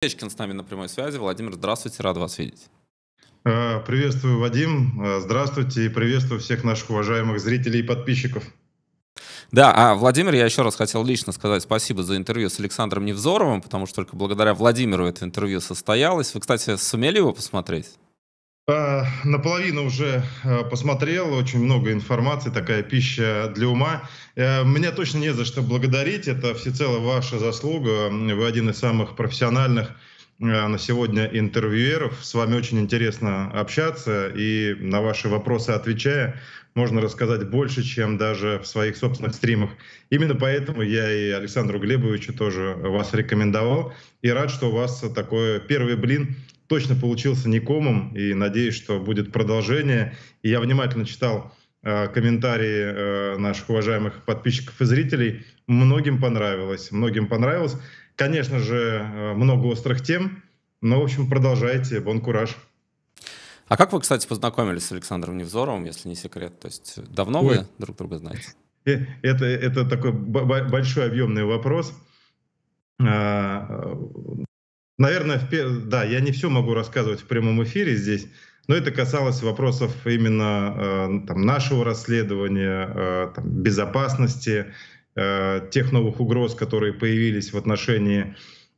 Печкин с нами на прямой связи. Владимир, здравствуйте, рад вас видеть. Э, приветствую, Вадим. Э, здравствуйте и приветствую всех наших уважаемых зрителей и подписчиков. Да, а Владимир, я еще раз хотел лично сказать спасибо за интервью с Александром Невзоровым, потому что только благодаря Владимиру это интервью состоялось. Вы, кстати, сумели его посмотреть? А, наполовину уже а, посмотрел, очень много информации, такая пища для ума. Э, меня точно не за что благодарить, это всецело ваша заслуга. Вы один из самых профессиональных э, на сегодня интервьюеров. С вами очень интересно общаться, и на ваши вопросы отвечая, можно рассказать больше, чем даже в своих собственных стримах. Именно поэтому я и Александру Глебовичу тоже вас рекомендовал, и рад, что у вас такой первый блин точно получился не комом, и надеюсь, что будет продолжение. И я внимательно читал э, комментарии э, наших уважаемых подписчиков и зрителей. Многим понравилось, многим понравилось. Конечно же, э, много острых тем, но, в общем, продолжайте, бон кураж. А как вы, кстати, познакомились с Александром Невзоровым, если не секрет? То есть давно Ой. вы друг друга знаете? Э, это, это такой большой объемный вопрос. А, Наверное, в, да, я не все могу рассказывать в прямом эфире здесь, но это касалось вопросов именно э, там, нашего расследования, э, там, безопасности, э, тех новых угроз, которые появились в отношении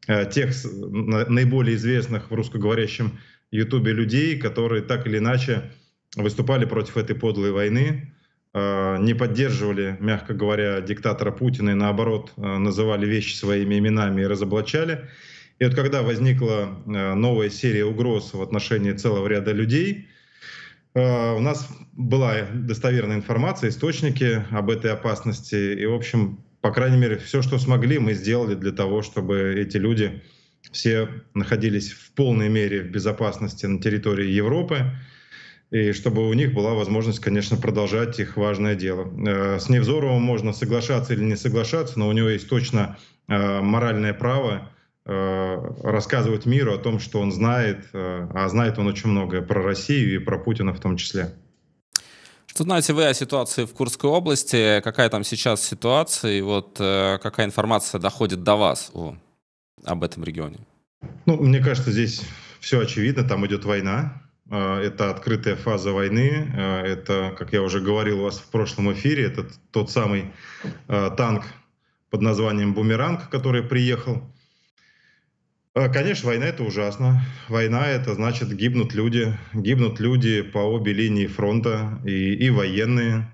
э, тех на, наиболее известных в русскоговорящем Ютубе людей, которые так или иначе выступали против этой подлой войны, э, не поддерживали, мягко говоря, диктатора Путина и наоборот э, называли вещи своими именами и разоблачали. И вот когда возникла э, новая серия угроз в отношении целого ряда людей, э, у нас была достоверная информация, источники об этой опасности. И, в общем, по крайней мере, все, что смогли, мы сделали для того, чтобы эти люди все находились в полной мере в безопасности на территории Европы, и чтобы у них была возможность, конечно, продолжать их важное дело. Э, с Невзоровым можно соглашаться или не соглашаться, но у него есть точно моральное право Э, рассказывать миру о том, что он знает, э, а знает он очень многое про Россию и про Путина в том числе. Что знаете вы о ситуации в Курской области? Какая там сейчас ситуация? И вот э, какая информация доходит до вас о, об этом регионе? Ну, мне кажется, здесь все очевидно. Там идет война. Это открытая фаза войны. Это, как я уже говорил у вас в прошлом эфире, это тот самый танк под названием «Бумеранг», который приехал Э, конечно, война это ужасно. Война это значит гибнут люди. Гибнут люди по обе линии фронта, и, и военные,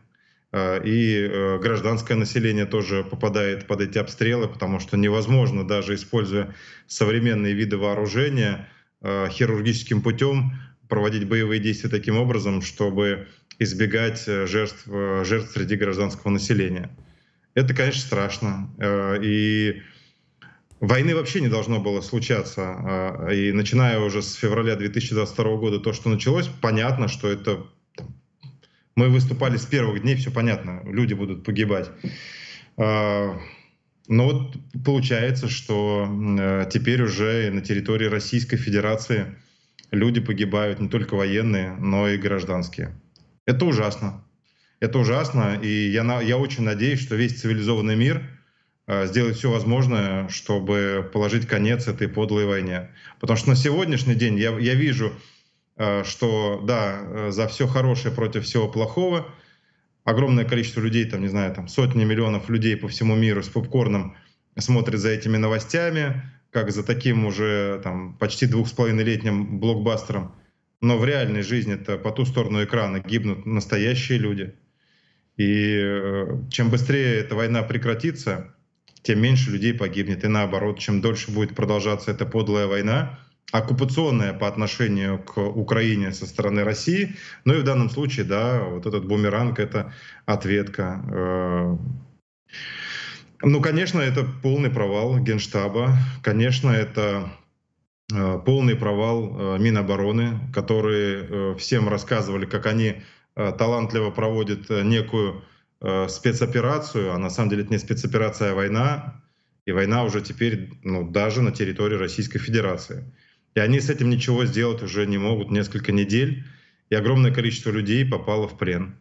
э, и э, гражданское население тоже попадает под эти обстрелы, потому что невозможно, даже используя современные виды вооружения, хирургическим путем проводить боевые действия таким образом, чтобы избегать жертв, жертв среди гражданского населения. Это, конечно, страшно. И Войны вообще не должно было случаться. А, и начиная уже с февраля 2022 года то, что началось, понятно, что это... Мы выступали с первых дней, все понятно, люди будут погибать. А, но вот получается, что э, теперь уже на территории Российской Федерации люди погибают, не только военные, но и гражданские. Это ужасно. Это ужасно, и я, я очень надеюсь, что весь цивилизованный мир — Э, сделать все возможное, чтобы положить конец этой подлой войне. Потому что на сегодняшний день я, я вижу, э, что да, э, за все хорошее против всего плохого огромное количество людей, там, не знаю, там сотни миллионов людей по всему миру с попкорном смотрят за этими новостями, как за таким уже там почти двух с половиной летним блокбастером. Но в реальной жизни это по ту сторону экрана гибнут настоящие люди. И чем быстрее эта война прекратится, тем меньше людей погибнет. И наоборот, чем дольше будет продолжаться эта подлая война, оккупационная по отношению к Украине со стороны России. Ну и в данном случае, да, вот этот бумеранг — это ответка. Э. Ну, конечно, это полный провал Генштаба. Конечно, это э, полный провал э, Минобороны, которые всем рассказывали, как они талантливо проводят некую э, спецоперацию, а на самом деле это не спецоперация, а война, и война уже теперь ну, даже на территории Российской Федерации. И они с этим ничего сделать уже не могут несколько недель, и огромное количество людей попало в плен.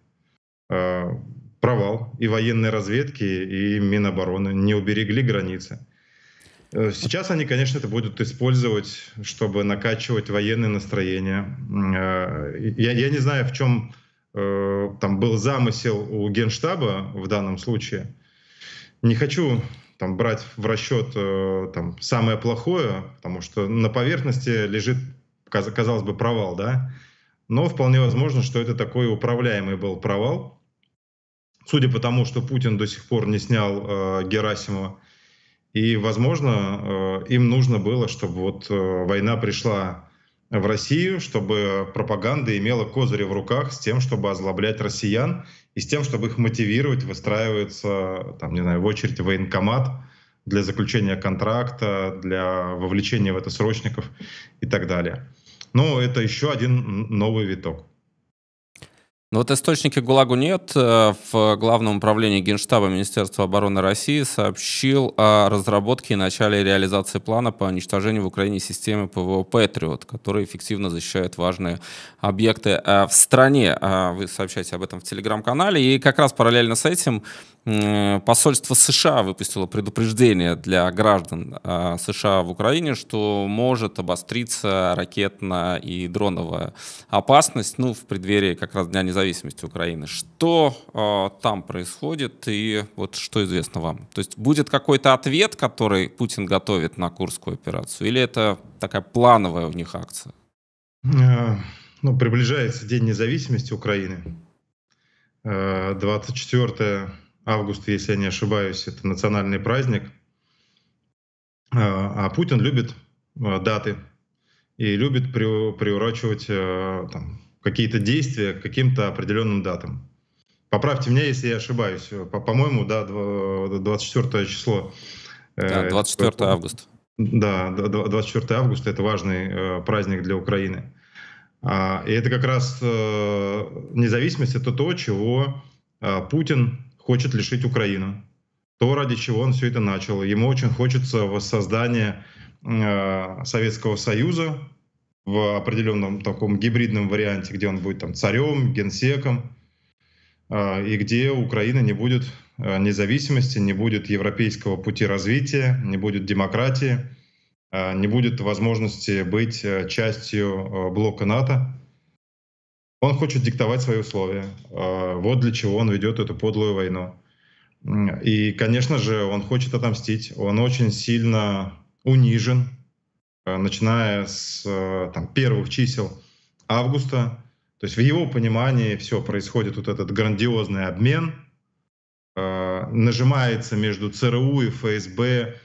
Э, провал и военной разведки, и Минобороны не уберегли границы. Э, сейчас они, конечно, это будут использовать, чтобы накачивать военные настроения. Э, я, я не знаю, в чем Э, там был замысел у Генштаба в данном случае. Не хочу там, брать в расчет э, там, самое плохое, потому что на поверхности лежит, казалось бы, провал, да? Но вполне возможно, что это такой управляемый был провал. Судя по тому, что Путин до сих пор не снял э, Герасимова, и, возможно, э, им нужно было, чтобы вот э, война пришла в Россию, чтобы пропаганда имела козыри в руках с тем, чтобы озлоблять россиян и с тем, чтобы их мотивировать выстраиваться, там, не знаю, в очередь в военкомат для заключения контракта, для вовлечения в это срочников и так далее. Но это еще один новый виток вот источники ГУЛАГу нет. Э, в Главном управлении Генштаба Министерства обороны России сообщил о разработке и начале реализации плана по уничтожению в Украине системы ПВО «Патриот», которая эффективно защищает важные объекты э, в стране. А вы сообщаете об этом в Телеграм-канале. И как раз параллельно с этим Э, посольство США выпустило предупреждение для граждан а, США в Украине, что может обостриться ракетная и дроновая опасность ну, в преддверии как раз Дня независимости Украины. Что а, там происходит и вот что известно вам? То есть будет какой-то ответ, который Путин готовит на Курскую операцию или это такая плановая у них акция? Э, ну, приближается День независимости Украины. 24 э, август, если я не ошибаюсь, это национальный праздник. А, а Путин любит а, даты и любит приурочивать а, какие-то действия к каким-то определенным датам. Поправьте меня, если я ошибаюсь. По-моему, да, 24 число. Э, да, 24 августа. Да, 24 августа это важный э, праздник для Украины. И это как раз э, независимость, это то, чего Путин хочет лишить Украину. То, ради чего он все это начал. Ему очень хочется воссоздания э, Советского Союза в определенном таком гибридном варианте, где он будет там царем, генсеком, э, и где Украина не будет э, независимости, не будет европейского пути развития, не будет демократии, э, не будет возможности быть э, частью э, блока НАТО. Он хочет диктовать свои условия. А, вот для чего он ведет эту подлую войну. И, конечно же, он хочет отомстить. Он очень сильно унижен, э, начиная с э, там, первых чисел августа. То есть в его понимании все происходит вот этот грандиозный обмен, э, нажимается между ЦРУ и ФСБ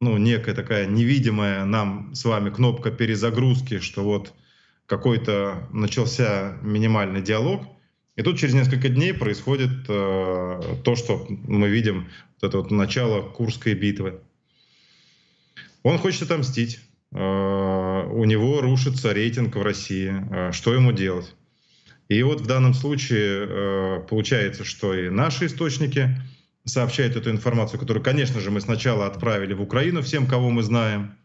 ну, некая такая невидимая нам с вами кнопка перезагрузки, что вот какой-то начался минимальный диалог, и тут через несколько дней происходит э, то, что мы видим, вот это вот начало Курской битвы. Он хочет отомстить, э, у него рушится рейтинг в России, э, что ему делать? И вот в данном случае э, получается, что и наши источники сообщают эту информацию, которую, конечно же, мы сначала отправили в Украину всем, кого мы знаем,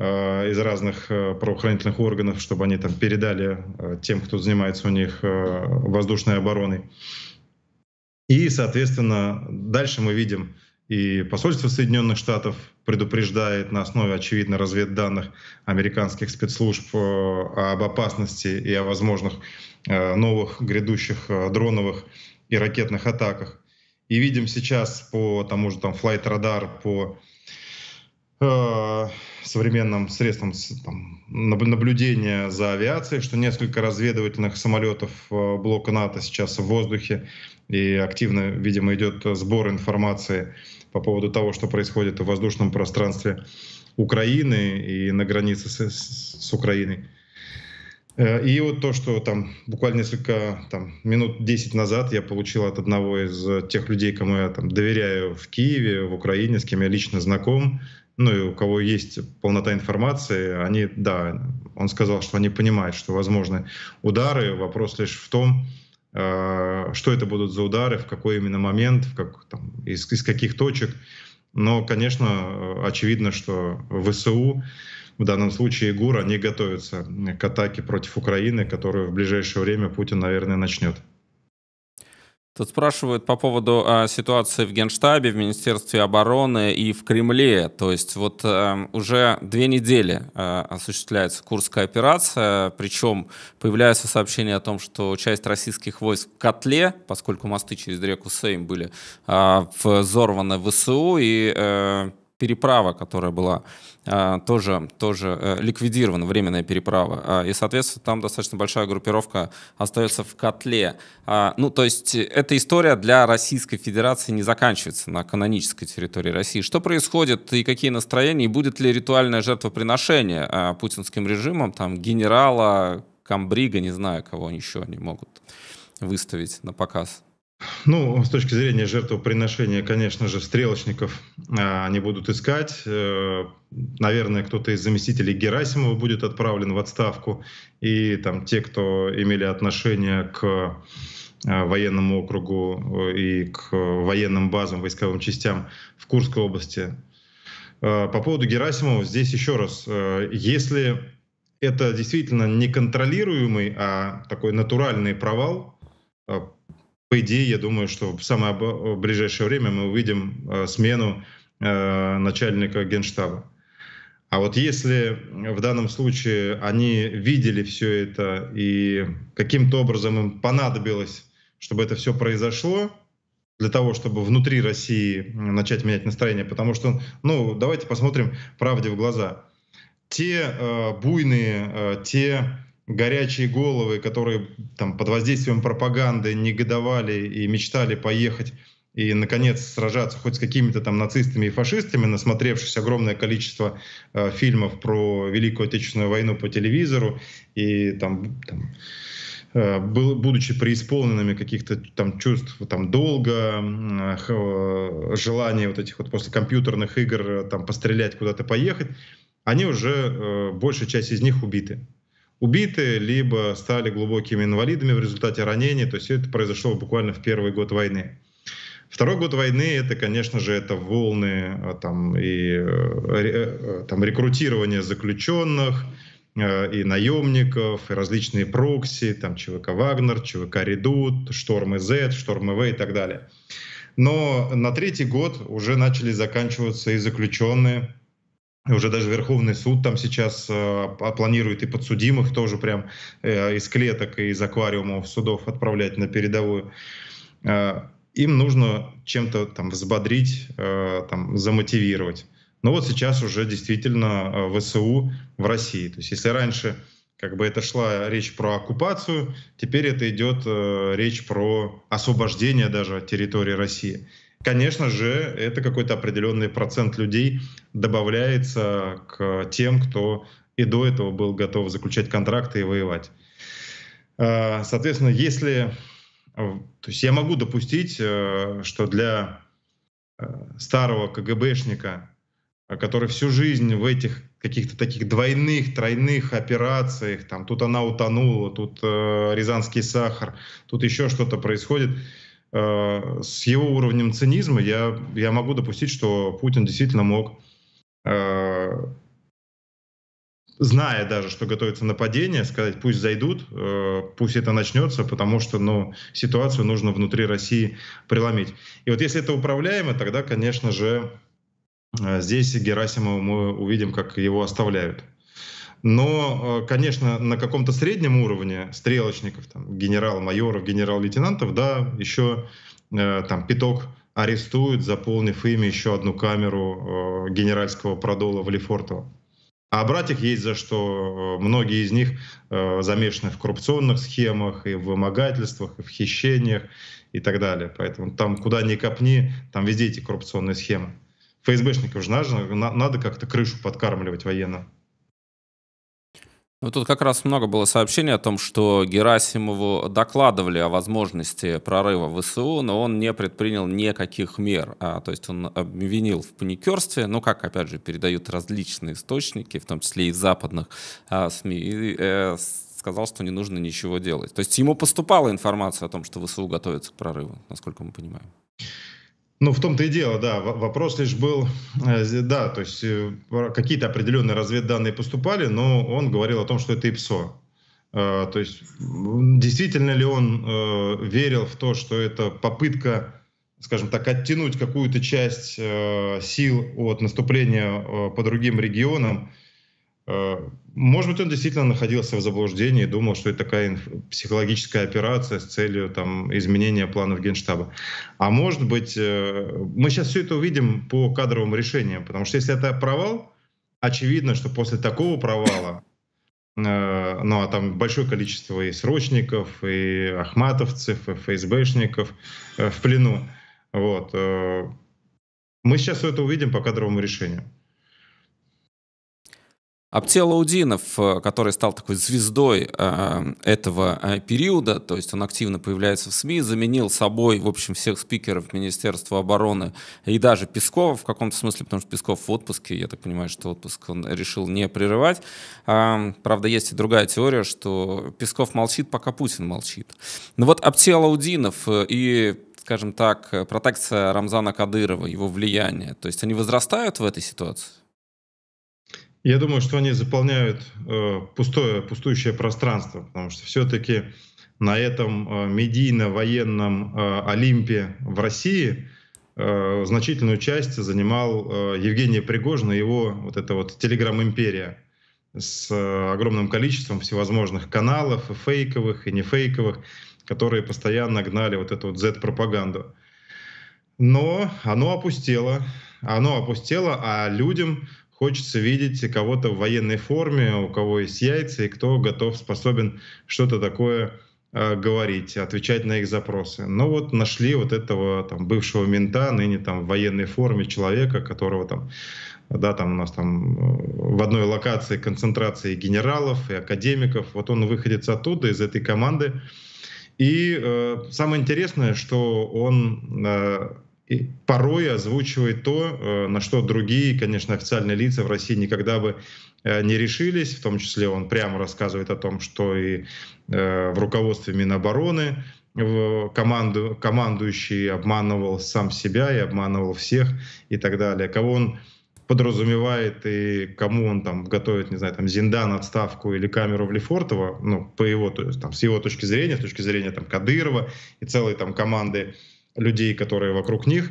Э, из разных э, правоохранительных органов, чтобы они там передали э, тем, кто занимается у них воздушной обороной. И, соответственно, дальше мы видим, и посольство Соединенных Штатов предупреждает на основе, очевидно, разведданных американских спецслужб об опасности и о возможных новых грядущих дроновых и ракетных атаках. И видим сейчас по тому же там флайт-радар, по Э, современным средством там, наблюдения за авиацией, что несколько разведывательных самолетов э, блока НАТО сейчас в воздухе, и активно, видимо, идет сбор информации по поводу того, что происходит в воздушном пространстве Украины и на границе с, с Украиной. Э, и вот то, что там буквально несколько там, минут 10 назад я получил от одного из тех людей, кому я там, доверяю в Киеве, в Украине, с кем я лично знаком, ну и у кого есть полнота информации, они, да, он сказал, что они понимают, что возможны удары. Вопрос лишь в том, э, что это будут за удары, в какой именно момент, в как, там, из, из каких точек. Но, конечно, очевидно, что ВСУ, в данном случае ГУР, они готовятся к атаке против Украины, которую в ближайшее время Путин, наверное, начнет. Тут спрашивают по поводу э, ситуации в Генштабе, в Министерстве обороны и в Кремле. То есть вот э, уже две недели э, осуществляется Курская операция, причем появляются сообщения о том, что часть российских войск в котле, поскольку мосты через реку Сейм были э, взорваны в ВСУ, и э, переправа, которая была а, тоже, тоже э, ликвидирована, временная переправа. А, и, соответственно, там достаточно большая группировка остается в котле. А, ну, то есть э, эта история для Российской Федерации не заканчивается на канонической территории России. Что происходит и какие настроения, и будет ли ритуальное жертвоприношение путинским режимом, там, генерала, Камбрига, не знаю, кого еще они могут выставить на показ? Ну, с точки зрения жертвоприношения, конечно же, стрелочников а, они будут искать. Э, наверное, кто-то из заместителей Герасимова будет отправлен в отставку. И там те, кто имели отношение к э, военному округу э, и к военным базам, войсковым частям в Курской области. По поводу Герасимова здесь еще раз. Если это действительно неконтролируемый, а такой натуральный провал, по идее, я думаю, что в самое ближайшее время мы увидим э, смену э, начальника генштаба. А вот если в данном случае они видели все это и каким-то образом им понадобилось, чтобы это все произошло, для того, чтобы внутри России начать менять настроение, потому что, ну, давайте посмотрим правде в глаза. Те э, буйные, э, те горячие головы, которые там под воздействием пропаганды негодовали и мечтали поехать и, наконец, сражаться хоть с какими-то там нацистами и фашистами, насмотревшись огромное количество э, фильмов про Великую Отечественную войну по телевизору и там, там э, будучи преисполненными каких-то там чувств там долга, э, желания вот этих вот после компьютерных игр э, там пострелять куда-то поехать, они уже, большая часть из них убиты убиты, либо стали глубокими инвалидами в результате ранений. То есть это произошло буквально в первый год войны. Второй год войны это, конечно же, это волны а, там, и э, э, там, рекрутирование заключенных, э, и наемников, и различные прокси, там ЧВК «Вагнер», ЧВК «Редут», Штормы Z, Штормы В» и так далее. Но на третий год уже начали заканчиваться и заключенные, уже даже Верховный суд там сейчас э, а, планирует и подсудимых тоже прям э, из клеток и из аквариумов судов отправлять на передовую. Э, им нужно чем-то там взбодрить, э, там замотивировать. Но вот сейчас уже действительно э, ВСУ в России. То есть если раньше как бы это шла речь про оккупацию, теперь это идет э, речь про освобождение даже территории России. Конечно же, это какой-то определенный процент людей добавляется к тем, кто и до этого был готов заключать контракты и воевать. А, соответственно, если... Э, то есть я могу допустить, э, что для э, старого КГБшника, который всю жизнь в этих каких-то таких двойных, тройных операциях, там тут она утонула, тут э, рязанский сахар, тут еще что-то происходит, Э, с его уровнем цинизма я, я могу допустить, что Путин действительно мог, э, зная даже, что готовится нападение, сказать, пусть зайдут, э, пусть это начнется, потому что ну, ситуацию нужно внутри России преломить. И вот если это управляемо, тогда, конечно же, здесь Герасимова мы увидим, как его оставляют. Но, э, конечно, на каком-то среднем уровне стрелочников, там, генерал-майоров, генерал-лейтенантов, да, еще э, там пяток арестуют, заполнив ими еще одну камеру э, генеральского продола в Лефортово. А брать их есть за что. Многие из них замешаны в коррупционных схемах, и в вымогательствах, и в хищениях и так далее. Поэтому там куда ни копни, там везде эти коррупционные схемы. ФСБшников же надо, надо как-то крышу подкармливать военно. Ну, тут как раз много было сообщений о том, что Герасимову докладывали о возможности прорыва в ВСУ, но он не предпринял никаких мер. А, то есть он обвинил в паникерстве, ну, как, опять же, передают различные источники, в том числе и западных а, СМИ, и э, сказал, что не нужно ничего делать. То есть ему поступала информация о том, что ВСУ готовится к прорыву, насколько мы понимаем. Ну, в том-то и дело, да. Вопрос лишь был, э, да, то есть э, какие-то определенные разведданные поступали, но он говорил о том, что это ИПСО. Э, то есть действительно ли он верил в то, что это попытка, скажем так, оттянуть какую-то часть сил от наступления по другим регионам, Э, может быть, он действительно находился в заблуждении и думал, что это такая психологическая операция с целью там, изменения планов Генштаба. А может быть, э, мы сейчас все это увидим по кадровым решениям, потому что если это провал, очевидно, что после такого провала, э, ну а там большое количество и срочников, и ахматовцев, и ФСБшников в плену, вот, мы сейчас все это увидим по кадровому решению. Аптел Лаудинов, э, который стал такой звездой э, этого э, периода, то есть он активно появляется в СМИ, заменил собой, в общем, всех спикеров Министерства обороны и даже Пескова в каком-то смысле, потому что Песков в отпуске, я так понимаю, что отпуск он решил не прерывать. Э, правда, есть и другая теория, что Песков молчит, пока Путин молчит. Но ну вот Аптел Лаудинов э, и скажем так, протекция Рамзана Кадырова, его влияние, то есть они возрастают в этой ситуации? Я думаю, что они заполняют э, пустое, пустующее пространство, потому что все-таки на этом э, медийно-военном э, Олимпе в России э, значительную часть занимал э, Евгений Пригожин и его вот эта вот телеграм-империя с э, огромным количеством всевозможных каналов, и фейковых, и нефейковых, которые постоянно гнали вот эту вот Z-пропаганду. Но оно опустело, оно опустело, а людям хочется видеть кого-то в военной форме, у кого есть яйца, и кто готов, способен что-то такое э, говорить, отвечать на их запросы. Но вот нашли вот этого там, бывшего мента, ныне там в военной форме человека, которого там, да, там у нас там э, в одной локации концентрации генералов и академиков. Вот он выходит оттуда, из этой команды. И э, самое интересное, что он э, и порой озвучивает то, э, на что другие, конечно, официальные лица в России никогда бы э, не решились. В том числе он прямо рассказывает о том, что и э, в руководстве Минобороны команду, командующий обманывал сам себя и обманывал всех и так далее. Кого он подразумевает и кому он там готовит, не знаю, там Зиндан отставку или камеру в Лефортово, ну, по его, то есть, там, с его точки зрения, с точки зрения там Кадырова и целой там команды людей, которые вокруг них.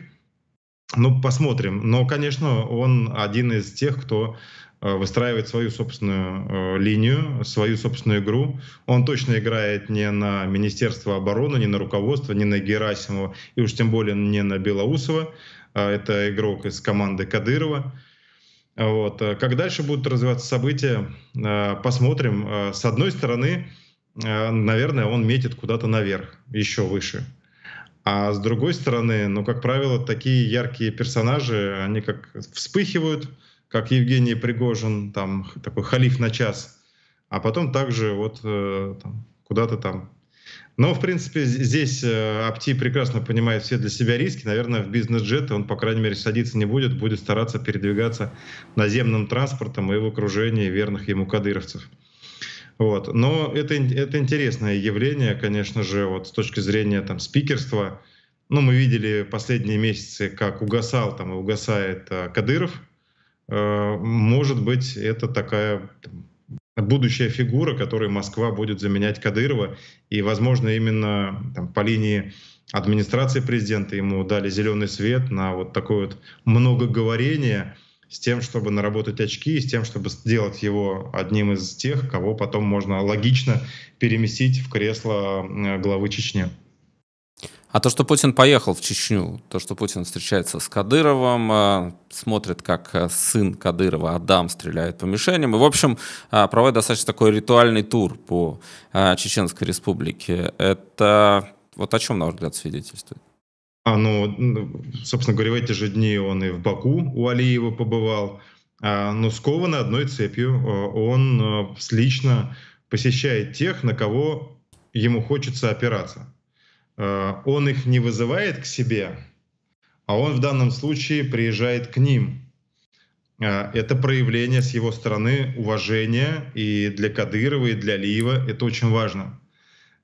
Ну, посмотрим. Но, конечно, он один из тех, кто э, выстраивает свою собственную э, линию, свою собственную игру. Он точно играет не на Министерство обороны, не на руководство, не на Герасимова, и уж тем более не на Белоусова. Э, это игрок из команды Кадырова. Вот. Как дальше будут развиваться события, посмотрим. С одной стороны, наверное, он метит куда-то наверх, еще выше. А с другой стороны, ну, как правило, такие яркие персонажи, они как вспыхивают, как Евгений Пригожин, там, такой халиф на час, а потом также вот э, куда-то там. Но, в принципе, здесь э, Апти прекрасно понимает все для себя риски. Наверное, в бизнес-джет он, по крайней мере, садиться не будет, будет стараться передвигаться наземным транспортом и в окружении верных ему кадыровцев. Вот. Но это, это интересное явление, конечно же, вот с точки зрения там, спикерства. Ну, мы видели последние месяцы, как угасал там, и угасает э, Кадыров. Э, может быть, это такая там, будущая фигура, которой Москва будет заменять Кадырова. И, возможно, именно там, по линии администрации президента ему дали зеленый свет на вот такое вот многоговорение — с тем, чтобы наработать очки, и с тем, чтобы сделать его одним из тех, кого потом можно логично переместить в кресло э, главы Чечни. А то, что Путин поехал в Чечню, то, что Путин встречается с Кадыровым, э, смотрит, как э, сын Кадырова Адам стреляет по мишеням, и, в общем, проводит достаточно такой ритуальный тур по Чеченской республике. Это вот о чем, на ваш взгляд, свидетельствует? Оно, а, ну, собственно говоря, в эти же дни он и в Баку у Алиева побывал, а, но скован одной цепью. Э, он э, лично посещает тех, на кого ему хочется опираться. Э, он их не вызывает к себе, а он в данном случае приезжает к ним. Это проявление с его стороны уважения и для Кадырова, и для Алиева Это очень важно.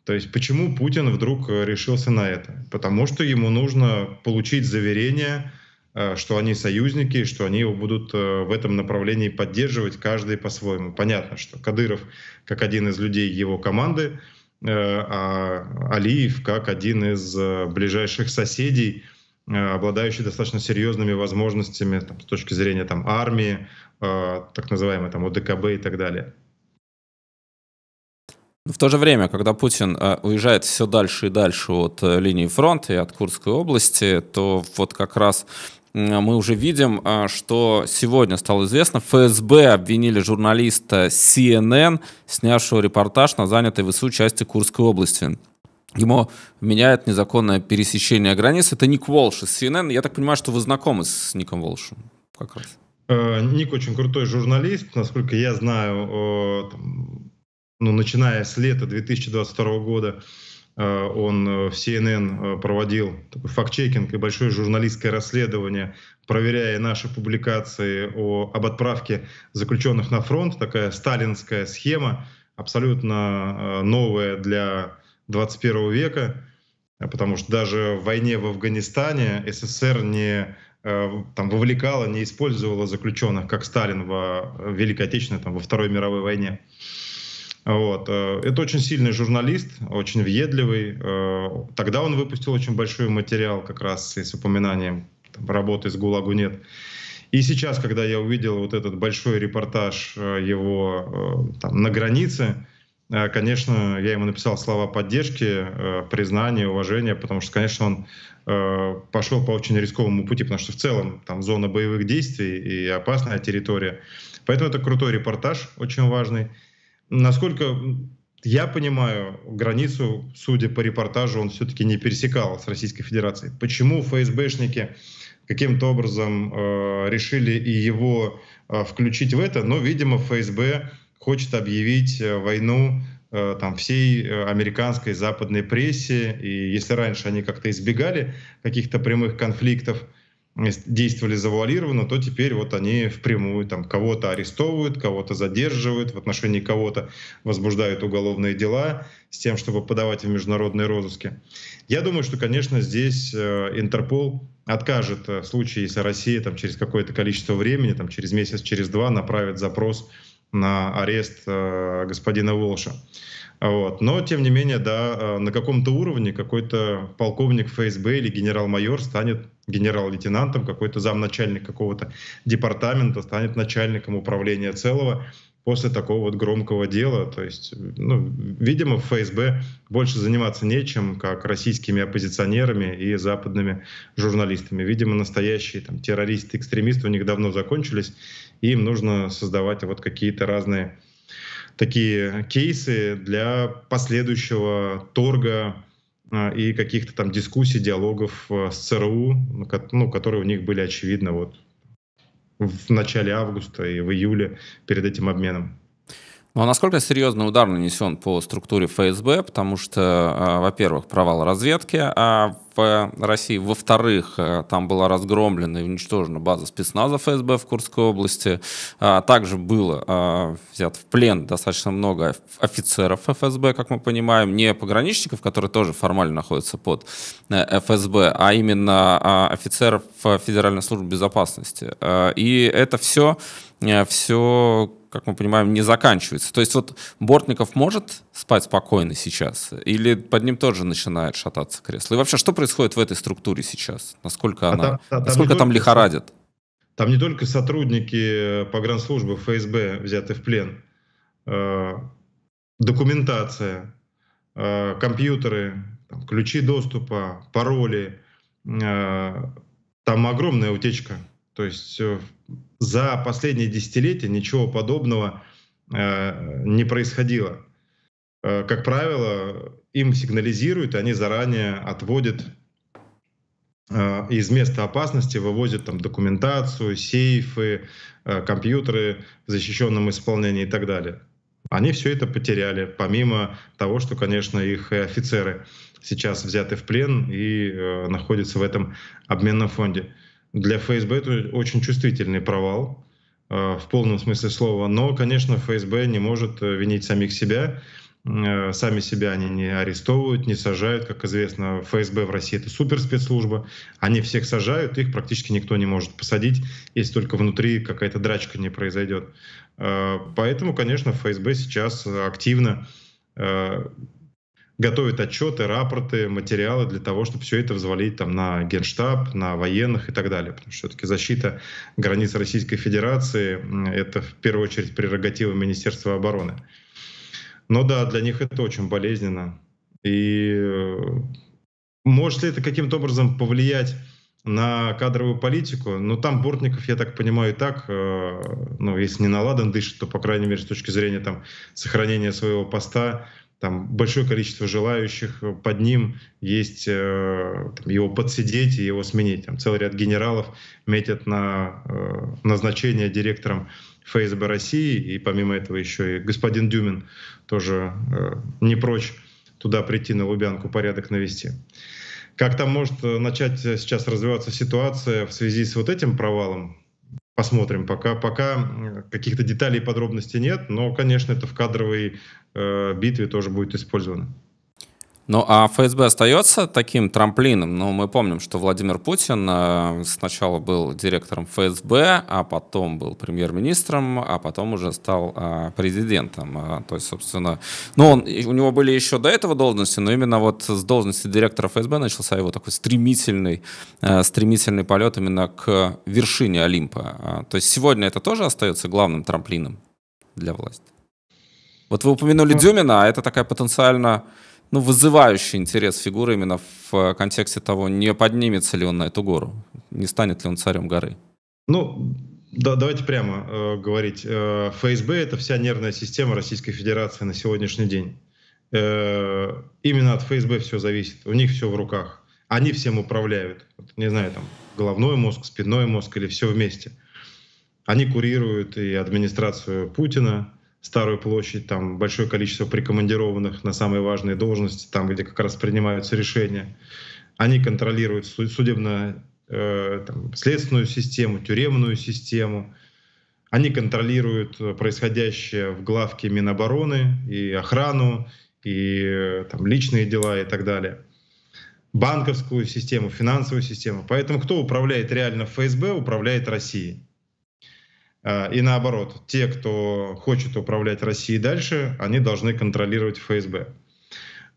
То есть почему Путин вдруг э, решился на это? Потому что ему нужно получить заверение, э, что они союзники, что они его будут э, в этом направлении поддерживать, каждый по-своему. Понятно, что Кадыров как один из людей его команды, а Алиев как один из ближайших соседей, обладающий достаточно серьезными возможностями там, с точки зрения там, армии, так называемой там, ОДКБ и так далее. В то же время, когда Путин э, уезжает все дальше и дальше от э, линии фронта и от Курской области, то вот как раз мы уже видим, э, что сегодня стало известно, ФСБ обвинили журналиста CNN, снявшего репортаж на занятой ВСУ части Курской области. Ему меняет незаконное пересечение границ. Это Ник Волш из CNN. Я так понимаю, что вы знакомы с Ником Волшем как раз. Ник очень крутой журналист, насколько я знаю, ну, начиная с лета 2022 года, э, он э, в CNN э, проводил такой факт-чекинг и большое журналистское расследование, проверяя наши публикации о, об отправке заключенных на фронт. Такая сталинская схема, абсолютно новая для 21 века, потому что даже в войне в Афганистане СССР не там вовлекала, не использовала заключенных, как Сталин во Великой Отечественной, там, во Второй мировой войне. Вот. Э, это очень сильный журналист, очень въедливый. Э, тогда он выпустил очень большой материал как раз с упоминанием там, работы с ГУЛАГу нет. И сейчас, когда я увидел вот этот большой репортаж э, его там, на границе, конечно, я ему написал слова поддержки, признания, уважения, потому что, конечно, он пошел по очень рисковому пути, потому что в целом там зона боевых действий и опасная территория. Поэтому это крутой репортаж, очень важный. Насколько я понимаю, границу, судя по репортажу, он все-таки не пересекал с Российской Федерацией. Почему ФСБшники каким-то образом э, решили и его э, включить в это? Но, видимо, ФСБ хочет объявить э, войну э, там, всей э, американской западной прессе. И если раньше они как-то избегали каких-то прямых конфликтов, действовали завуалированно, то теперь вот они впрямую там кого-то арестовывают, кого-то задерживают, в отношении кого-то возбуждают уголовные дела с тем, чтобы подавать в международные розыски. Я думаю, что, конечно, здесь э, Интерпол откажет э, в случае, если Россия там через какое-то количество времени, там через месяц, через два направит запрос на арест э, господина Волша. Вот. Но, тем не менее, да, а, на каком-то уровне какой-то полковник ФСБ или генерал-майор станет генерал-лейтенантом, какой-то замначальник какого-то департамента станет начальником управления целого после такого вот громкого дела. То есть, ну, видимо, в ФСБ больше заниматься нечем, как российскими оппозиционерами и западными журналистами. Видимо, настоящие там, террористы, экстремисты у них давно закончились, и им нужно создавать вот какие-то разные такие кейсы для последующего торга а, и каких-то там дискуссий, диалогов а, с ЦРУ, ну, ну, которые у них были очевидно вот в начале августа и в июле перед этим обменом. Ну а насколько серьезный удар нанесен по структуре ФСБ, потому что, а, во-первых, провал разведки, а в России. Во-вторых, э, там была разгромлена и уничтожена база спецназа ФСБ в Курской области. А, также было а, взят в плен достаточно много офицеров ФСБ, как мы понимаем, не пограничников, которые тоже формально находятся под э, ФСБ, а именно а, офицеров э, Федеральной службы безопасности. И это все, все как мы понимаем, не заканчивается. То есть вот Бортников может спать спокойно сейчас? Или под ним тоже начинает шататься кресло? И вообще, что происходит в этой структуре сейчас? Насколько а она, там, там насколько там только, лихорадит? Там не только сотрудники погранслужбы ФСБ взяты в плен, э, документация, э, компьютеры, ключи доступа, пароли. Э, там огромная утечка. То есть за последние десятилетия ничего подобного э, не происходило. Э, как правило, им сигнализируют, они заранее отводят э, из места опасности, вывозят там документацию, сейфы, э, компьютеры в защищенном исполнении и так далее. Они все это потеряли, помимо того, что, конечно, их офицеры сейчас взяты в плен и э, находятся в этом обменном фонде. Для ФСБ это очень чувствительный провал э, в полном смысле слова. Но, конечно, ФСБ не может э, винить самих себя. Э, сами себя они не арестовывают, не сажают. Как известно, ФСБ в России это суперспецслужба. Они всех сажают, их практически никто не может посадить, если только внутри какая-то драчка не произойдет. Поэтому, конечно, ФСБ сейчас активно готовит отчеты, рапорты, материалы для того, чтобы все это взвалить там, на генштаб, на военных и так далее. Потому что все-таки защита границ Российской Федерации — это в первую очередь прерогатива Министерства обороны. Но да, для них это очень болезненно. И э, может ли это каким-то образом повлиять на кадровую политику? Но ну, там Бортников, я так понимаю, и так, э, ну, если не наладан дышит, то, по крайней мере, с точки зрения там, сохранения своего поста, там большое количество желающих э, под ним есть э, там, его подсидеть и его сменить. Там целый ряд генералов метят на э, назначение директором ФСБ России, и помимо этого еще и господин Дюмин тоже э, не прочь туда прийти на Лубянку, порядок навести. Как там может э, начать э, сейчас развиваться ситуация в связи с вот этим провалом? посмотрим. Пока, пока каких-то деталей и подробностей нет, но, конечно, это в кадровой э, битве тоже будет использовано. Ну, а ФСБ остается таким трамплином? Ну, мы помним, что Владимир Путин э, сначала был директором ФСБ, а потом был премьер-министром, а потом уже стал э, президентом. Э, то есть, собственно, ну, он, у него были еще до этого должности, но именно вот с должности директора ФСБ начался его такой стремительный, стремительный полет именно к вершине Олимпа. То есть сегодня это тоже остается главным трамплином для власти? Вот вы упомянули ну, Дюмина, а это такая потенциально ну, вызывающий интерес фигуры именно в э, контексте того, не поднимется ли он на эту гору, не станет ли он царем горы. Ну, да, давайте прямо э, говорить. Э, ФСБ это вся нервная система Российской Федерации на сегодняшний день. Э, именно от ФСБ все зависит. У них все в руках. Они всем управляют. Вот, не знаю, там головной мозг, спинной мозг или все вместе. Они курируют и администрацию Путина, Старую площадь, там большое количество прикомандированных на самые важные должности, там, где как раз принимаются решения. Они контролируют судебно э, следственную систему, тюремную систему. Они контролируют э, происходящее в главке Минобороны и охрану, и э, там, личные дела и так далее. Банковскую систему, финансовую систему. Поэтому кто управляет реально ФСБ, управляет Россией. А, и наоборот, те, кто хочет управлять Россией дальше, они должны контролировать ФСБ.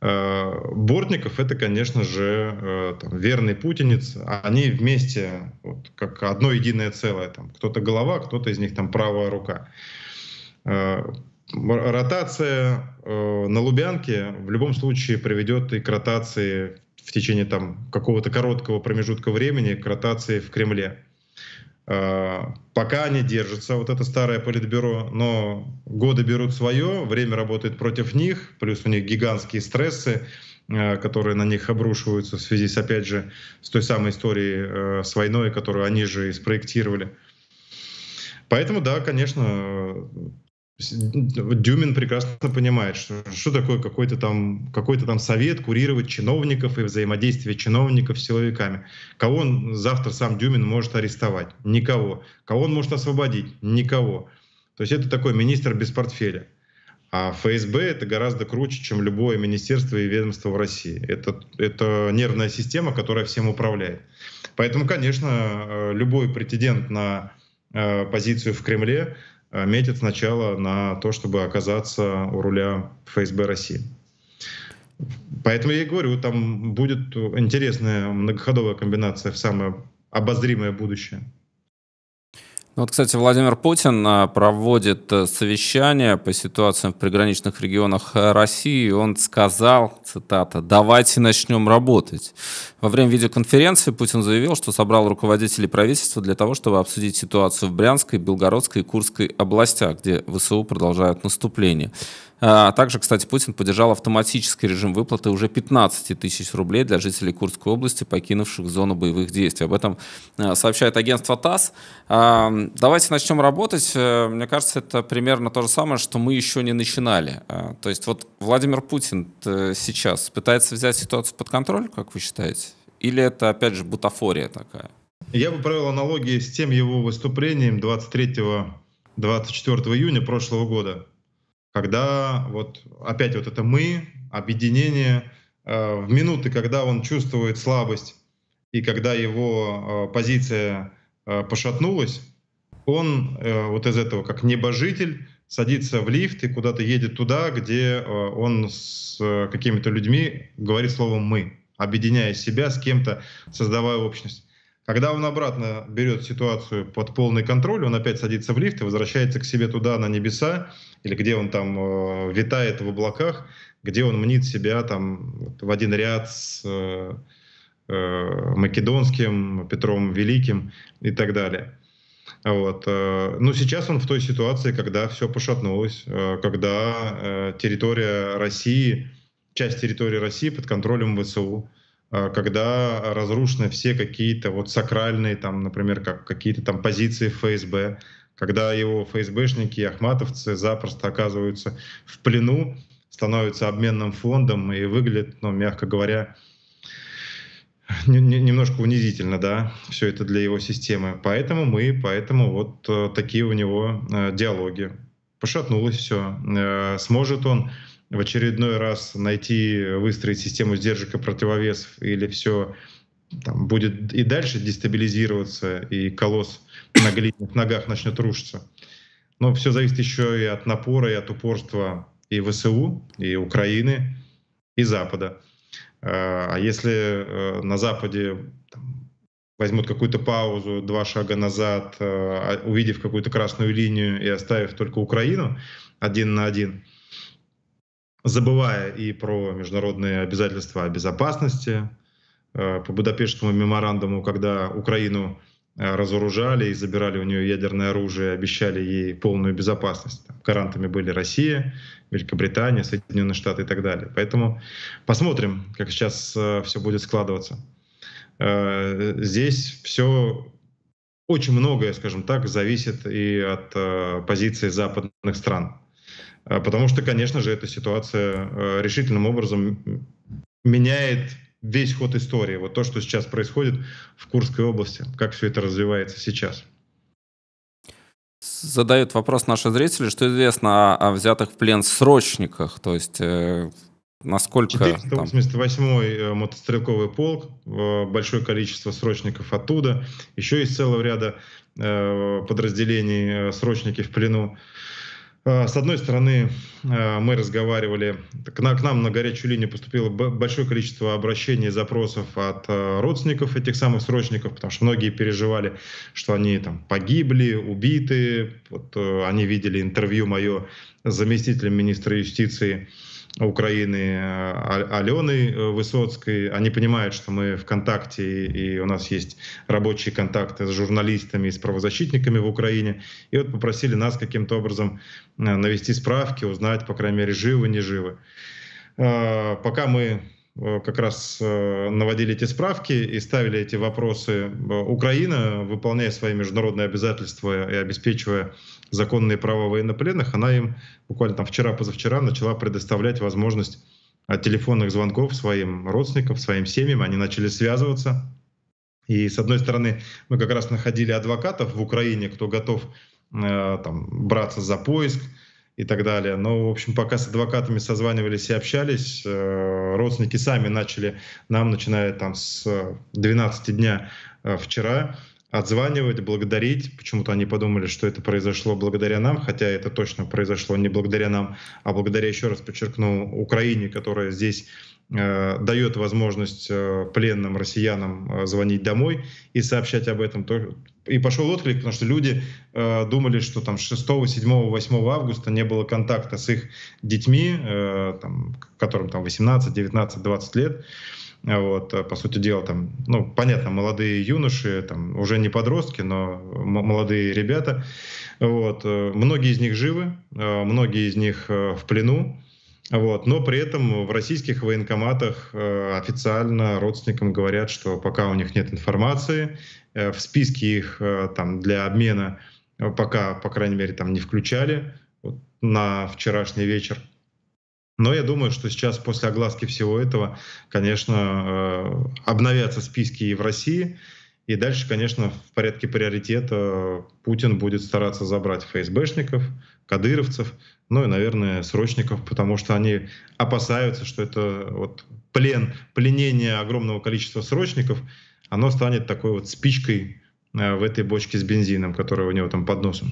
А, Бортников это, конечно же, э, там, верный путинец. Они вместе, вот, как одно единое целое. Там, кто-то голова, кто-то из них там правая рука. А, ротация э, на Лубянке в любом случае приведет и к ротации в течение там, какого-то короткого промежутка времени, к ротации в Кремле. Э, пока они держатся, вот это старое политбюро, но годы берут свое, время работает против них, плюс у них гигантские стрессы, э, которые на них обрушиваются в связи с, опять же, с той самой историей э, с войной, которую они же и спроектировали. Поэтому, да, конечно, Дюмин прекрасно понимает, что, что такое какой-то там, какой там совет курировать чиновников и взаимодействие чиновников с силовиками. Кого он завтра сам Дюмин может арестовать? Никого. Кого он может освободить? Никого. То есть это такой министр без портфеля. А ФСБ это гораздо круче, чем любое министерство и ведомство в России. Это, это нервная система, которая всем управляет. Поэтому, конечно, э, любой претендент на э, позицию в Кремле Э, метит сначала на то, чтобы оказаться у руля ФСБ России. Поэтому я и говорю, там будет интересная многоходовая комбинация в самое обозримое будущее. Ну вот, кстати, Владимир Путин а, проводит э, совещание по ситуациям в приграничных регионах э, России. Он сказал, цитата, «давайте начнем работать». Во время видеоконференции Путин заявил, что собрал руководителей правительства для того, чтобы обсудить ситуацию в Брянской, Белгородской и Курской областях, где ВСУ продолжают наступление. А, также, кстати, Путин поддержал автоматический режим выплаты уже 15 тысяч рублей для жителей Курской области, покинувших зону боевых действий. Об этом а, сообщает агентство ТАСС. А, давайте начнем работать. Э, мне кажется, это примерно то же самое, что мы еще не начинали. То есть вот Владимир Путин э, сейчас пытается взять ситуацию под контроль, как вы считаете? Или это, опять же, бутафория такая? Я бы провел аналогии с тем его выступлением 23-24 июня прошлого года, когда вот опять вот это мы, объединение, э, в минуты, когда он чувствует слабость и когда его э, позиция э, пошатнулась, он вот из этого как небожитель садится в лифт и куда-то едет туда, где он с какими-то людьми говорит слово «мы», объединяя себя с кем-то, создавая общность. Когда он обратно берет ситуацию под полный контроль, он опять садится в лифт и возвращается к себе туда, на небеса, или где он там э, витает в облаках, где он мнит себя там в один ряд с э, э, Македонским, Петром Великим и так далее. Вот. но ну, сейчас он в той ситуации, когда все пошатнулось, когда территория России, часть территории России под контролем ВСУ, когда разрушены все какие-то вот сакральные, там, например, как какие-то там позиции ФСБ, когда его ФСБшники и ахматовцы запросто оказываются в плену, становятся обменным фондом и выглядит, ну, мягко говоря, немножко унизительно, да, все это для его системы. Поэтому мы, поэтому вот э, такие у него э, диалоги. Пошатнулось все. Э, сможет он в очередной раз найти, выстроить систему сдержек и противовесов, или все там, будет и дальше дестабилизироваться, и колосс на глиняных ногах начнет рушиться. Но все зависит еще и от напора, и от упорства и ВСУ, и Украины, и Запада. А, а если э, на Западе возьмут какую-то паузу, два шага назад, э, а, увидев какую-то красную линию и оставив только Украину один на один, забывая и про международные обязательства о безопасности, э, по Будапештскому меморандуму, когда Украину Э, разоружали и забирали у нее ядерное оружие, обещали ей полную безопасность. Там, гарантами были Россия, Великобритания, Соединенные Штаты и так далее. Поэтому посмотрим, как сейчас э, все будет складываться. Э, здесь все очень многое, скажем так, зависит и от э, позиции западных стран. Потому что, конечно же, эта ситуация решительным образом меняет весь ход истории, вот то, что сейчас происходит в Курской области, как все это развивается сейчас. Задают вопрос наши зрители, что известно о, о взятых в плен срочниках, то есть э, насколько... 488-й там... Э, мотострелковый полк, э, большое количество срочников оттуда, еще из целого ряда э, подразделений э, срочники в плену. Э, с одной стороны, э, мы разговаривали, к нам на горячую линию поступило большое количество обращений запросов от э, родственников этих самых срочников, потому что многие переживали, что они там погибли, убиты. Вот они видели интервью мое с заместителем министра юстиции Украины э, Алены э, Высоцкой. Они понимают, что мы в контакте, и у нас есть рабочие контакты с журналистами и с правозащитниками в Украине. И вот попросили нас каким-то образом э, навести справки, узнать, по крайней мере, живы, не живы. Пока мы Э, как раз э, наводили эти справки и ставили эти вопросы. Э, Украина, выполняя свои международные обязательства и обеспечивая законные права военнопленных, она им буквально там вчера-позавчера начала предоставлять возможность телефонных звонков своим родственникам, своим семьям. Они начали связываться. И с одной стороны, мы как раз находили адвокатов в Украине, кто готов там, браться за поиск, и так далее. Но, в общем, пока с адвокатами созванивались и общались, э, родственники сами начали нам, начиная там с 12 дня э, вчера, отзванивать, благодарить. Почему-то они подумали, что это произошло благодаря нам, хотя это точно произошло не благодаря нам, а благодаря, еще раз подчеркну, Украине, которая здесь э, дает возможность пленным россиянам звонить домой и сообщать об этом. То, и пошел отклик, потому что люди э, думали, что там 6, 7, 8 августа не было контакта с их детьми, э, там, которым там 18, 19, 20 лет. Вот, э, по сути дела, там, ну, понятно, молодые юноши, там, уже не подростки, но молодые ребята. Вот, э, многие из них живы, э, многие из них в плену. Вот. Но при этом в российских военкоматах э, официально родственникам говорят, что пока у них нет информации, э, в списке их э, там, для обмена пока, по крайней мере, там не включали вот, на вчерашний вечер. Но я думаю, что сейчас после огласки всего этого, конечно, обновятся списки и в России. И дальше, конечно, в порядке приоритета Путин будет стараться забрать ФСБшников, кадыровцев, ну и, наверное, срочников, потому что они опасаются, что это вот плен, пленение огромного количества срочников, оно станет такой вот спичкой э, в этой бочке с бензином, которая у него там под носом.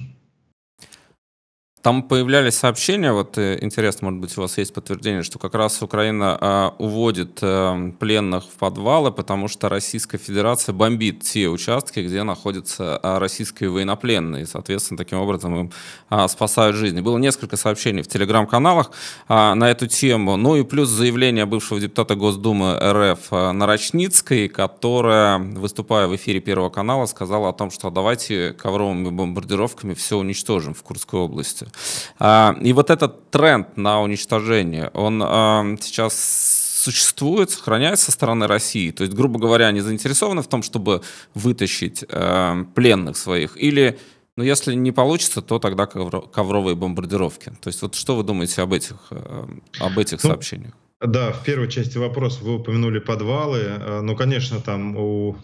Там появлялись сообщения, вот э, интересно, может быть, у вас есть подтверждение, что как раз Украина э, уводит э, пленных в подвалы, потому что Российская Федерация бомбит те участки, где находятся э, российские военнопленные, и, соответственно, таким образом им э, спасают жизни. Было несколько сообщений в телеграм-каналах э, на эту тему, ну и плюс заявление бывшего депутата Госдумы РФ э, Нарочницкой, которая, выступая в эфире Первого канала, сказала о том, что давайте ковровыми бомбардировками все уничтожим в Курской области. А, и вот этот тренд на уничтожение, он а, сейчас существует, сохраняется со стороны России. То есть, грубо говоря, они заинтересованы в том, чтобы вытащить а, пленных своих. Или, ну, если не получится, то тогда ковровые бомбардировки. То есть, вот что вы думаете об этих, об этих ну, сообщениях? Да, в первой части вопроса вы упомянули подвалы. Ну, конечно, там у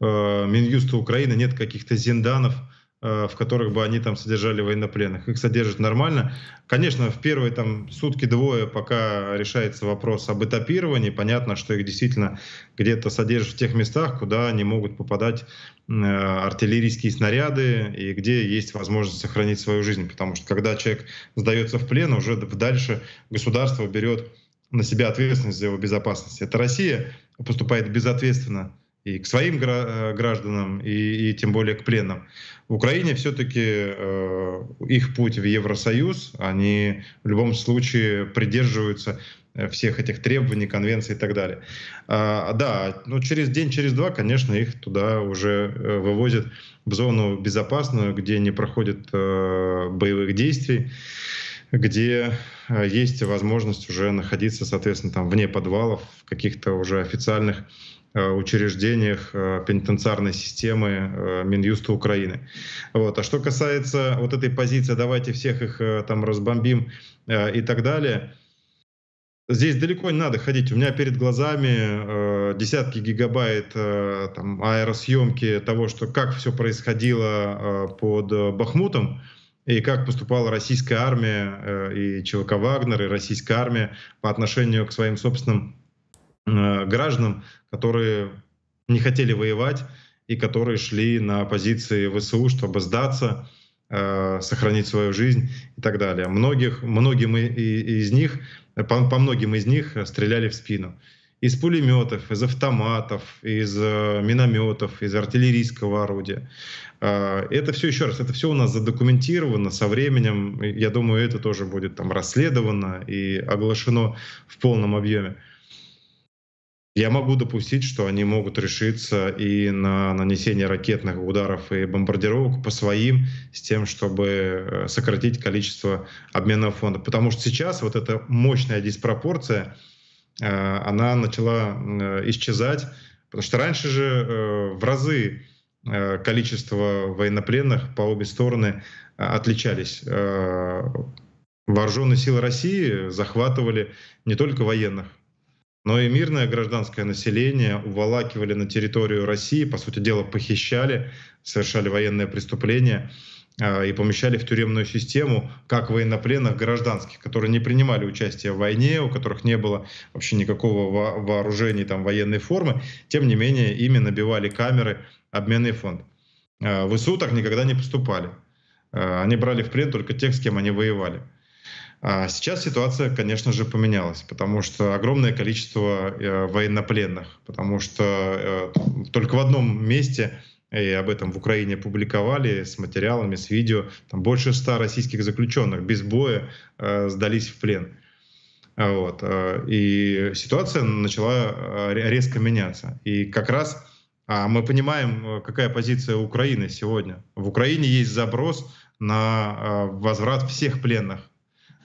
э, Минюста Украины нет каких-то зинданов, Э, в которых бы они там содержали военнопленных. Их содержат нормально. Конечно, в первые там сутки-двое, пока решается вопрос об этапировании, понятно, что их действительно где-то содержат в тех местах, куда они могут попадать э, артиллерийские снаряды и где есть возможность сохранить свою жизнь. Потому что когда человек сдается в плен, уже дальше государство берет на себя ответственность за его безопасность. Это Россия поступает безответственно и к своим э, гражданам, и, и тем более к пленным. Украине все-таки э, их путь в Евросоюз, они в любом случае придерживаются э, всех этих требований, конвенций и так далее. А, да, но ну, через день, через два, конечно, их туда уже э, вывозят в зону безопасную, где не проходят э, боевых действий, где э, есть возможность уже находиться, соответственно, там вне подвалов, в каких-то уже официальных Э, учреждениях э, пенитенциарной системы э, Минюста Украины. Вот. А что касается вот этой позиции, давайте всех их там разбомбим и так далее, здесь далеко не надо ходить. У меня перед глазами десятки гигабайт там, аэросъемки того, что как все происходило под Бахмутом и как поступала российская армия и ЧВК Вагнер и российская армия по отношению к своим собственным Э, граждан, которые не хотели воевать и которые шли на позиции ВСУ, чтобы сдаться, э, сохранить свою жизнь и так далее. Многих, многим из них, э, по, по многим из них стреляли в спину. Из пулеметов, из автоматов, из минометов, из артиллерийского орудия. Это все, еще раз, это все у нас задокументировано со временем. Я думаю, это тоже будет там расследовано и оглашено в полном объеме. Я могу допустить, что они могут решиться и на нанесение ракетных ударов и бомбардировок по своим, с тем, чтобы э, сократить количество обменного фонда. Потому что сейчас вот эта мощная диспропорция, э, она начала э, исчезать. Потому что раньше же в разы количество военнопленных по обе стороны отличались. Вооруженные силы России захватывали не только военных, но и мирное гражданское население уволакивали на территорию России, по сути дела похищали, совершали военные преступления а, и помещали в тюремную систему как военнопленных гражданских, которые не принимали участие в войне, у которых не было вообще никакого вооружения, там, военной формы. Тем не менее, ими набивали камеры, обменный фонд. А, в ИСУ так никогда не поступали. А, они брали в плен только тех, с кем они воевали. А сейчас ситуация, конечно же, поменялась, потому что огромное количество э, военнопленных, потому что э, только в одном месте и э, об этом в Украине публиковали с материалами, с видео. Там больше ста российских заключенных без боя э, сдались в плен. А вот. И ситуация начала резко меняться. И как раз а, мы понимаем, какая позиция Украины сегодня. В Украине есть заброс на возврат всех пленных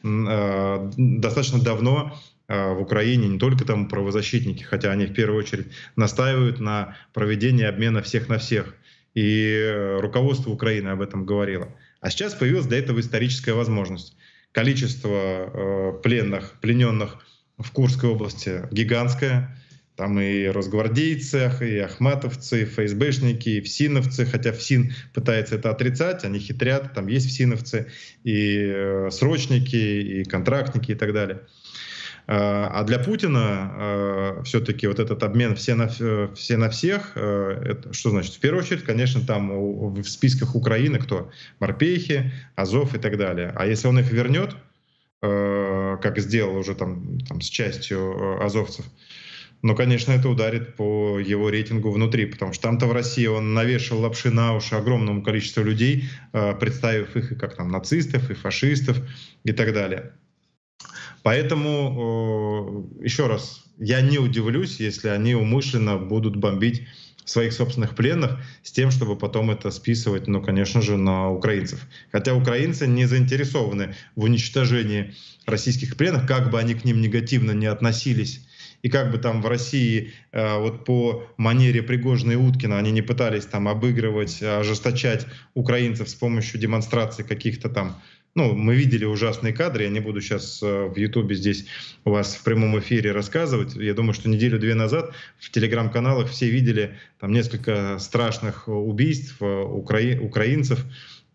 Э, достаточно давно э, в Украине не только там правозащитники, хотя они в первую очередь настаивают на проведении обмена всех на всех. И э, руководство Украины об этом говорило. А сейчас появилась для этого историческая возможность. Количество пленных, плененных в Курской области гигантское. Там и росгвардейцев, и ахматовцы, и ФСБшники, и всиновцы, хотя ФСИН пытается это отрицать, они хитрят, там есть всиновцы, и э, срочники, и контрактники, и так далее. А, а для Путина э, все-таки вот этот обмен все на, все на всех, э, это, что значит? В первую очередь, конечно, там в списках Украины кто? Морпехи, Азов и так далее. А если он их вернет, как сделал уже там, там с частью азовцев, но, конечно, это ударит по его рейтингу внутри, потому что там-то в России он навешал лапши на уши огромному количеству людей, э, представив их и как там нацистов, и фашистов, и так далее. Поэтому, э, еще раз, я не удивлюсь, если они умышленно будут бомбить своих собственных пленных с тем, чтобы потом это списывать, ну, конечно же, на украинцев. Хотя украинцы не заинтересованы в уничтожении российских пленных, как бы они к ним негативно не относились и как бы там в России э, вот по манере Пригожина и Уткина они не пытались там обыгрывать, ожесточать украинцев с помощью демонстраций каких-то там ну, мы видели ужасные кадры, я не буду сейчас э, в Ютубе здесь у вас в прямом эфире рассказывать. Я думаю, что неделю-две назад в телеграм-каналах все видели там несколько страшных убийств э, укра... украинцев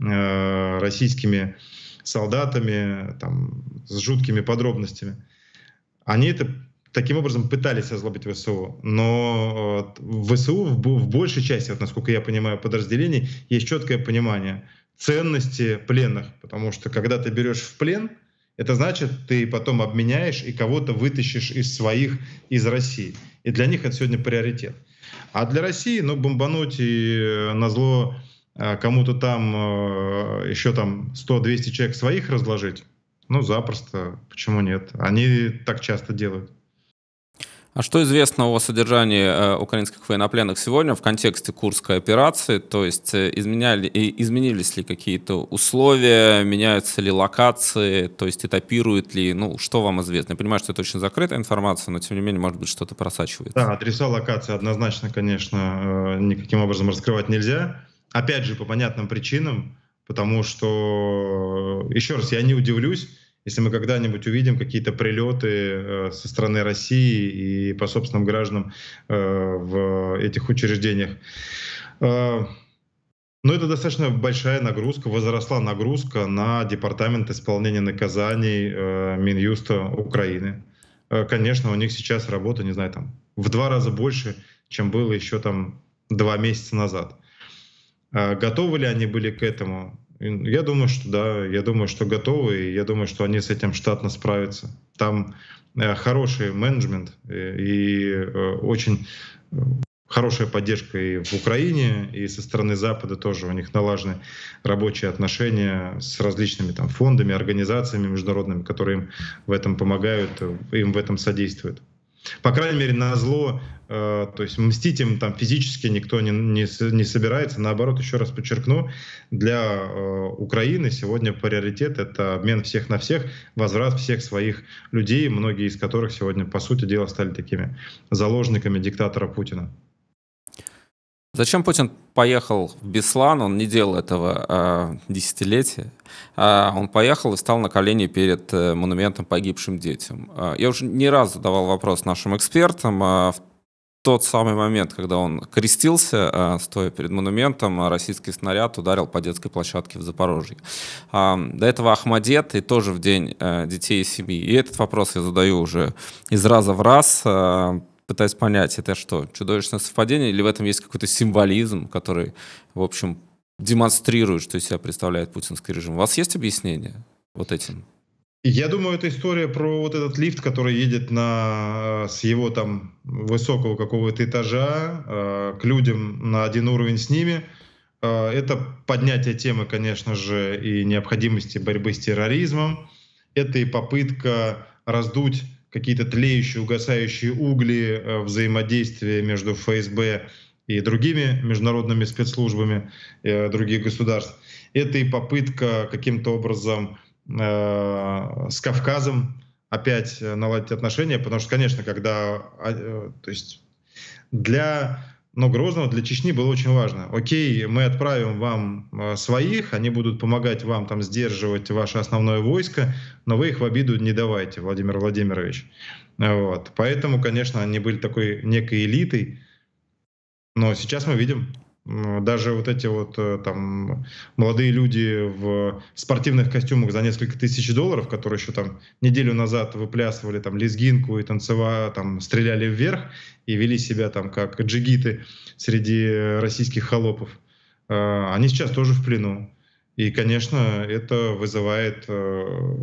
э, российскими солдатами, там, с жуткими подробностями. Они это таким образом пытались озлобить ВСУ. Но ВСУ в, в большей части, вот, насколько я понимаю, подразделений есть четкое понимание ценности пленных. Потому что когда ты берешь в плен, это значит, ты потом обменяешь и кого-то вытащишь из своих, из России. И для них это сегодня приоритет. А для России, ну, бомбануть и э, на зло э, кому-то там э, еще там 100-200 человек своих разложить, ну, запросто, почему нет? Они так часто делают. А что известно о содержании э, украинских военнопленных сегодня в контексте Курской операции? То есть э, изменяли, изменились ли какие-то условия, меняются ли локации, то есть этапируют ли, ну, что вам известно? Я понимаю, что это очень закрытая информация, но тем не менее, может быть, что-то просачивается. Да, адреса локации однозначно, конечно, э, никаким образом раскрывать нельзя. Опять же, по понятным причинам, потому что, еще раз, я не удивлюсь, если мы когда-нибудь увидим какие-то прилеты э, со стороны России и по собственным гражданам э, в этих учреждениях. Э, Но ну, это достаточно большая нагрузка, возросла нагрузка на Департамент исполнения наказаний Минюста Украины. Конечно, у них сейчас работа, не знаю, там в два раза больше, чем было еще там два месяца назад. Готовы ли они были к этому? Я думаю, что да, я думаю, что готовы, и я думаю, что они с этим штатно справятся. Там э, хороший менеджмент э, и э, очень хорошая поддержка и в Украине, и со стороны Запада тоже у них налажены рабочие отношения с различными там фондами, организациями международными, которые им в этом помогают, им в этом содействуют. По крайней мере, на зло, э, то есть мстить им там физически никто не, не, не собирается. Наоборот, еще раз подчеркну, для э, Украины сегодня приоритет — это обмен всех на всех, возврат всех своих людей, многие из которых сегодня, по сути дела, стали такими заложниками диктатора Путина. Зачем Путин поехал в Беслан? Он не делал этого а, десятилетия. А, он поехал и стал на колени перед а, монументом погибшим детям. А, я уже не раз задавал вопрос нашим экспертам. А, в тот самый момент, когда он крестился, а, стоя перед монументом, российский снаряд ударил по детской площадке в Запорожье. А, до этого Ахмадет и тоже в день э, детей и семьи. И этот вопрос я задаю уже из раза в раз а, пытаюсь понять, это что, чудовищное совпадение, или в этом есть какой-то символизм, который, в общем, демонстрирует, что из себя представляет путинский режим. У вас есть объяснение вот этим? Я думаю, это история про вот этот лифт, который едет на, э, с его там высокого какого-то этажа э, к людям на один уровень с ними. Э, это поднятие темы, конечно же, и необходимости борьбы с терроризмом. Это и попытка раздуть какие-то тлеющие, угасающие угли э, взаимодействия между ФСБ и другими международными спецслужбами э, других государств. Это и попытка каким-то образом э, с Кавказом опять наладить отношения, потому что, конечно, когда, а, то есть для но Грозного для Чечни было очень важно. Окей, мы отправим вам э, своих, они будут помогать вам там сдерживать ваше основное войско, но вы их в обиду не давайте, Владимир Владимирович. Вот. Поэтому, конечно, они были такой некой элитой, но сейчас мы видим, даже вот эти вот э, там молодые люди в спортивных костюмах за несколько тысяч долларов, которые еще там неделю назад выплясывали там лезгинку и танцева, там стреляли вверх и вели себя там как джигиты среди российских холопов, э, они сейчас тоже в плену. И, конечно, это вызывает э,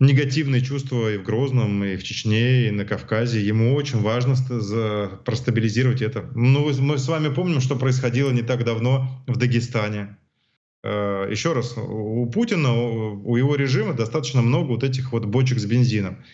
негативные чувства и в Грозном, и в Чечне, и на Кавказе. Ему очень важно за простабилизировать это. Ну, мы с вами помним, что происходило не так давно в Дагестане. Э, еще раз, у Путина, у его режима достаточно много вот этих вот бочек с бензином.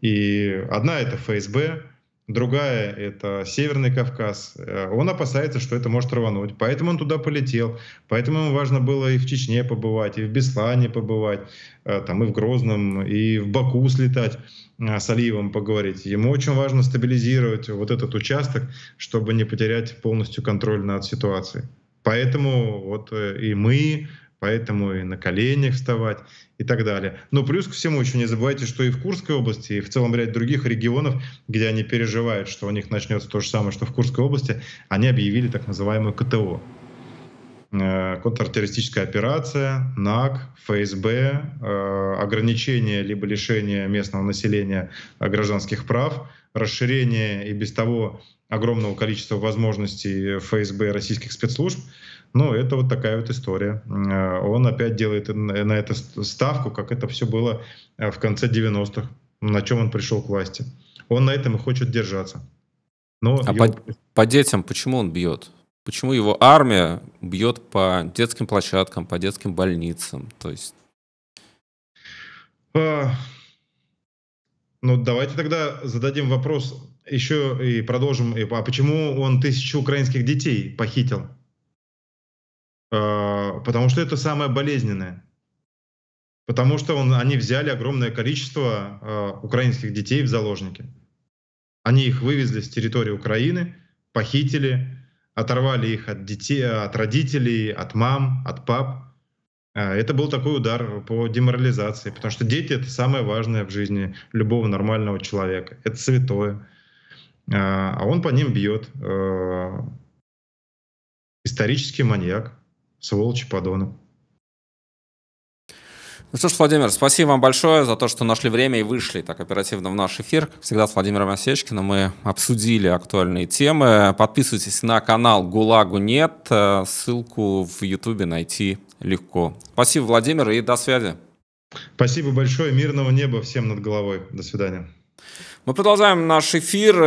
И одна это ФСБ, другая — это Северный Кавказ. Э, он опасается, что это может рвануть, поэтому он туда полетел, поэтому ему важно было и в Чечне побывать, и в Беслане побывать, э, там и в Грозном, и в Баку слетать э, с Алиевым поговорить. Ему очень важно стабилизировать вот этот участок, чтобы не потерять полностью контроль над ситуацией. Поэтому вот и мы поэтому и на коленях вставать и так далее. Но плюс ко всему еще не забывайте, что и в Курской области, и в целом ряд других регионов, где они переживают, что у них начнется то же самое, что в Курской области, они объявили так называемую КТО. Э, контртеррористическая операция, НАК, ФСБ, э, ограничение либо лишение местного населения гражданских прав, расширение и без того огромного количества возможностей ФСБ российских спецслужб. Но это вот такая вот история. Э, он опять делает на это ставку, как это все было э, в конце 90-х, на чем он пришел к власти. Он на этом и хочет держаться. Но а его... по, по детям почему он бьет? Почему его армия бьет по детским площадкам, по детским больницам? То есть... А, ну, давайте тогда зададим вопрос еще и продолжим. А почему он тысячу украинских детей похитил? А, потому что это самое болезненное. Потому что он, они взяли огромное количество а, украинских детей в заложники. Они их вывезли с территории Украины, похитили, оторвали их от детей, от родителей, от мам, от пап. А, это был такой удар по деморализации, потому что дети — это самое важное в жизни любого нормального человека. Это святое. А, а он по ним бьет. Э, исторический маньяк, сволочь подонок. Ну что ж, Владимир, спасибо вам большое за то, что нашли время и вышли так оперативно в наш эфир. Как всегда, с Владимиром Осечкиным мы обсудили актуальные темы. Подписывайтесь на канал «ГУЛАГу нет». Э, ссылку в Ютубе найти легко. Спасибо, Владимир, и до связи. Спасибо большое. Мирного неба всем над головой. До свидания. Мы продолжаем наш эфир.